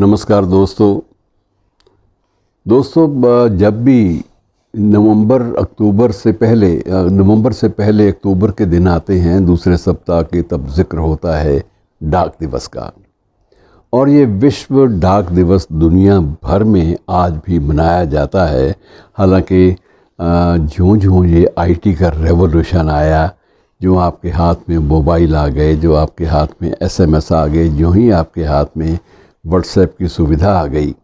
नमस्कार दोस्तों दोस्तों जब भी नवंबर अक्टूबर से पहले नवंबर से पहले अक्टूबर के दिन आते हैं दूसरे सप्ताह के तब जिक्र होता है डाक दिवस का और ये विश्व डाक दिवस दुनिया भर में आज भी मनाया जाता है हालांकि ज्यों ज्यों ये आईटी का रेवोल्यूशन आया जो आपके हाथ में मोबाइल आ गए जो आपके हाथ में एसएमएस आ गए जो ही आपके हाथ में व्हाट्सएप की सुविधा आ गई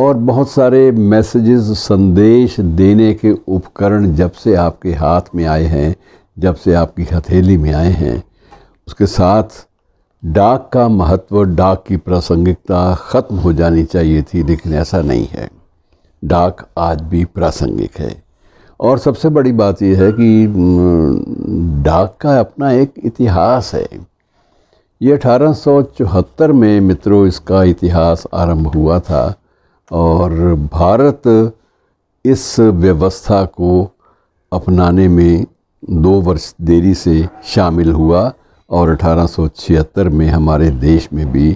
और बहुत सारे मैसेजेस संदेश देने के उपकरण जब से आपके हाथ में आए हैं जब से आपकी हथेली में आए हैं उसके साथ डाक का महत्व डाक की प्रासंगिकता ख़त्म हो जानी चाहिए थी लेकिन ऐसा नहीं है डाक आज भी प्रासंगिक है और सबसे बड़ी बात यह है कि डाक का अपना एक इतिहास है ये अठारह में मित्रों इसका इतिहास आरंभ हुआ था और भारत इस व्यवस्था को अपनाने में दो वर्ष देरी से शामिल हुआ और अठारह में हमारे देश में भी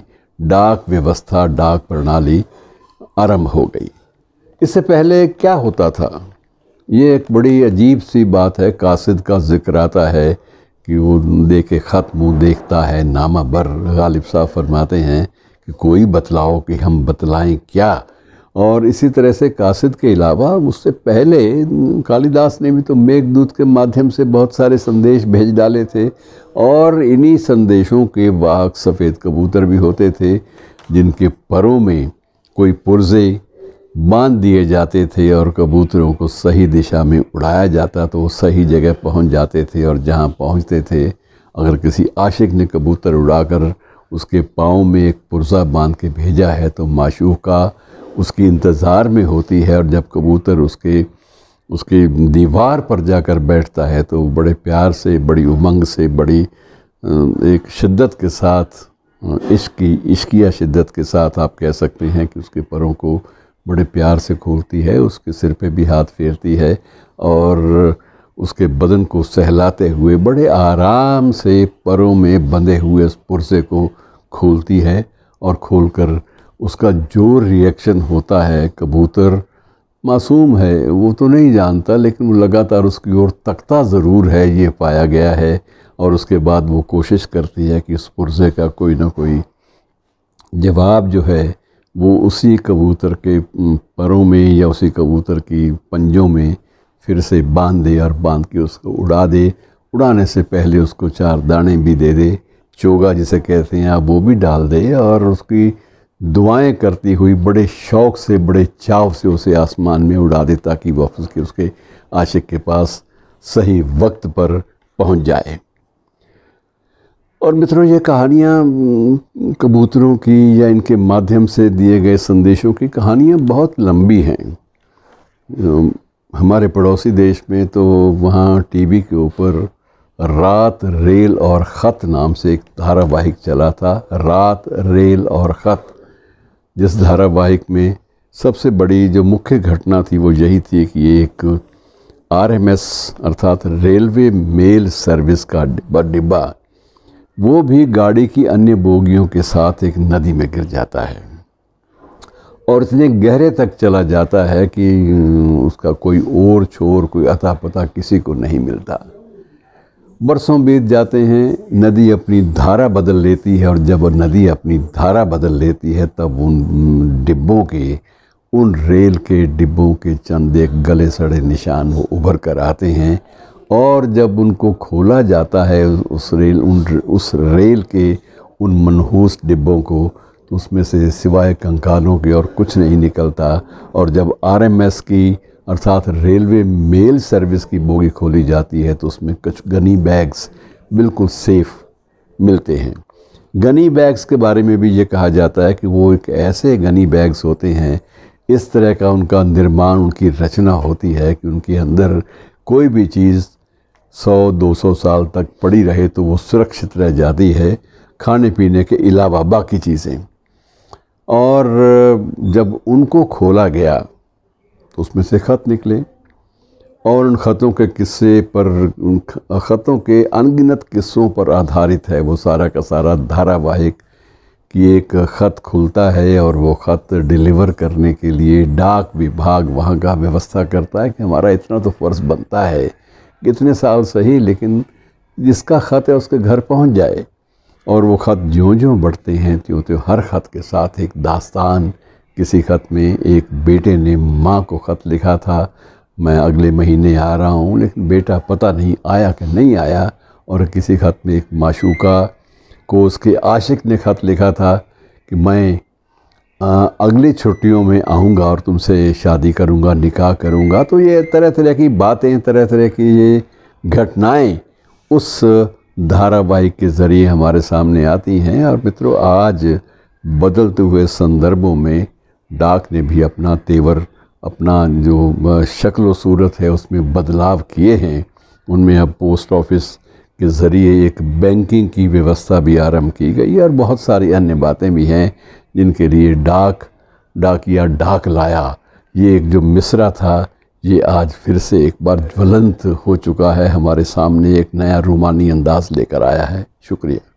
डाक व्यवस्था डाक प्रणाली आरंभ हो गई इससे पहले क्या होता था ये एक बड़ी अजीब सी बात है कासिद का जिक्र आता है कि वो देखे ख़त्म देखता है नामा बर गालिब साहब फरमाते हैं कि कोई बतलाओ कि हम बतलाएं क्या और इसी तरह से कासिद के अलावा उससे पहले कालिदास ने भी तो मेघदूत के माध्यम से बहुत सारे संदेश भेज डाले थे और इन्हीं संदेशों के वाहक सफ़ेद कबूतर भी होते थे जिनके परों में कोई पुरजे बांध दिए जाते थे और कबूतरों को सही दिशा में उड़ाया जाता तो वो सही जगह पहुंच जाते थे और जहां पहुंचते थे अगर किसी आशिक ने कबूतर उड़ाकर उसके पाँव में एक पुर्जा बांध के भेजा है तो का उसकी इंतज़ार में होती है और जब कबूतर उसके उसके दीवार पर जाकर बैठता है तो बड़े प्यार से बड़ी उमंग से बड़ी एक शिद्दत के साथ इश्क की इश्किया शिद्दत के साथ आप कह सकते हैं कि उसके परों को बड़े प्यार से खोलती है उसके सिर पे भी हाथ फेरती है और उसके बदन को सहलाते हुए बड़े आराम से परों में बंधे हुए उस पुरसे को खोलती है और खोलकर उसका जो रिएक्शन होता है कबूतर मासूम है वो तो नहीं जानता लेकिन वो लगातार उसकी ओर तकता ज़रूर है ये पाया गया है और उसके बाद वो कोशिश करती है कि उस पुरजे का कोई ना कोई जवाब जो है वो उसी कबूतर के परों में या उसी कबूतर की पंजों में फिर से बांध दे और बांध के उसको उड़ा दे उड़ाने से पहले उसको चार दाने भी दे दे चोगा जिसे कहते हैं आप वो भी डाल दे और उसकी दुआएं करती हुई बड़े शौक़ से बड़े चाव से उसे आसमान में उड़ा दे ताकि वापस के उसके आशिक के पास सही वक्त पर पहुंच जाए और मित्रों ये कहानियाँ कबूतरों की या इनके माध्यम से दिए गए संदेशों की कहानियाँ बहुत लंबी हैं हमारे पड़ोसी देश में तो वहाँ टीवी के ऊपर रात रेल और ख़त नाम से एक धारावाहिक चला था रात रेल और ख़त जिस धारावाहिक में सबसे बड़ी जो मुख्य घटना थी वो यही थी कि एक आरएमएस अर्थात रेलवे मेल सर्विस का डिब्बा डिब्बा वो भी गाड़ी की अन्य बोगियों के साथ एक नदी में गिर जाता है और इतने गहरे तक चला जाता है कि उसका कोई और छोर कोई अता पता किसी को नहीं मिलता बरसों बीत जाते हैं नदी अपनी धारा बदल लेती है और जब नदी अपनी धारा बदल लेती है तब उन डिब्बों के उन रेल के डिब्बों के चंद एक गले सड़े निशान वो उभर कर आते हैं और जब उनको खोला जाता है उस रेल उन उस रेल के उन मनहूस डिब्बों को तो उसमें से सिवाय कंकालों के और कुछ नहीं निकलता और जब आरएमएस की अर्थात रेलवे मेल सर्विस की बोगी खोली जाती है तो उसमें कुछ गनी बैग्स बिल्कुल सेफ़ मिलते हैं गनी बैग्स के बारे में भी ये कहा जाता है कि वो एक ऐसे गनी बैग्स होते हैं इस तरह का उनका निर्माण उनकी रचना होती है कि उनके अंदर कोई भी चीज़ 100-200 साल तक पड़ी रहे तो वो सुरक्षित रह जाती है खाने पीने के अलावा बाकी चीज़ें और जब उनको खोला गया तो उसमें से ख़त निकले और उन ख़तों के किस्से पर उन ख़तों के अनगिनत किस्सों पर आधारित है वो सारा का सारा धारावाहिक कि एक ख़त खुलता है और वो ख़त डिलीवर करने के लिए डाक विभाग वहाँ का व्यवस्था करता है कि हमारा इतना तो फ़र्ज़ बनता है कितने साल सही लेकिन जिसका ख़त है उसके घर पहुंच जाए और वो ख़त ज्यों ज्यों बढ़ते हैं त्यों त्यों हर ख़त के साथ एक दास्तान किसी ख़त में एक बेटे ने माँ को ख़त लिखा था मैं अगले महीने आ रहा हूँ लेकिन बेटा पता नहीं आया कि नहीं आया और किसी ख़त में एक माशूका को उसके आशिक ने ख़त लिखा था कि मैं अगली छुट्टियों में आऊँगा और तुमसे शादी करूँगा निकाह करूँगा तो ये तरह तरह की बातें तरह तरह की ये घटनाएं उस धारावाहिक के ज़रिए हमारे सामने आती हैं और मित्रों आज बदलते हुए संदर्भों में डाक ने भी अपना तेवर अपना जो शक्ल सूरत है उसमें बदलाव किए हैं उनमें अब पोस्ट ऑफिस के ज़रिए एक बैंकिंग की व्यवस्था भी आरंभ की गई और बहुत सारी अन्य बातें भी हैं जिनके लिए डाक डाक या डाक लाया ये एक जो मिसरा था ये आज फिर से एक बार ज्वलंत हो चुका है हमारे सामने एक नया रूमानी अंदाज लेकर आया है शुक्रिया